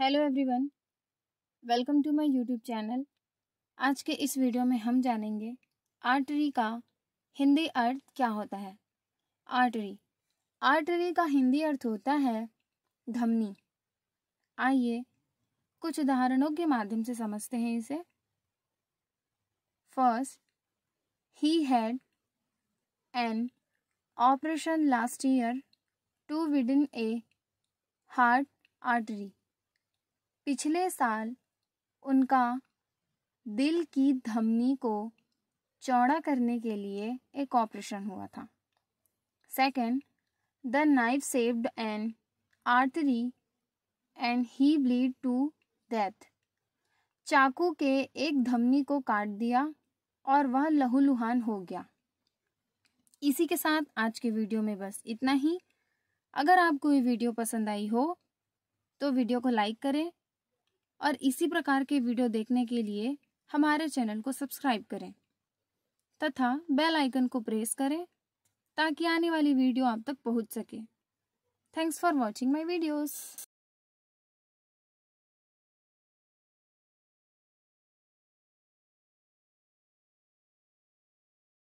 hello everyone welcome to my YouTube channel आज के इस वीडियो में हम जानेंगे आर्टरी का हिंदी अर्थ क्या होता है आर्टरी आर्टरी का हिंदी अर्थ होता है धमनी आइए कुछ उदाहरणों के माध्यम से समझते हैं इसे फर्स्ट ही had an operation last year to widen a heart artery पिछले साल उनका दिल की धमनी को चौड़ा करने के लिए एक ऑपरेशन हुआ था second the knife severed an artery and he bleed to death चाकू के एक धमनी को काट दिया और वह लहूलुहान हो गया इसी के साथ आज के वीडियो में बस इतना ही अगर आपको ये वीडियो पसंद आई हो तो वीडियो को लाइक करें और इसी प्रकार के वीडियो देखने के लिए हमारे चैनल को सब्सक्राइब करें तथा बेल आइकन को प्रेस करें ताकि आने वाली वीडियो आप तक पहुंच सके thanks for watching my videos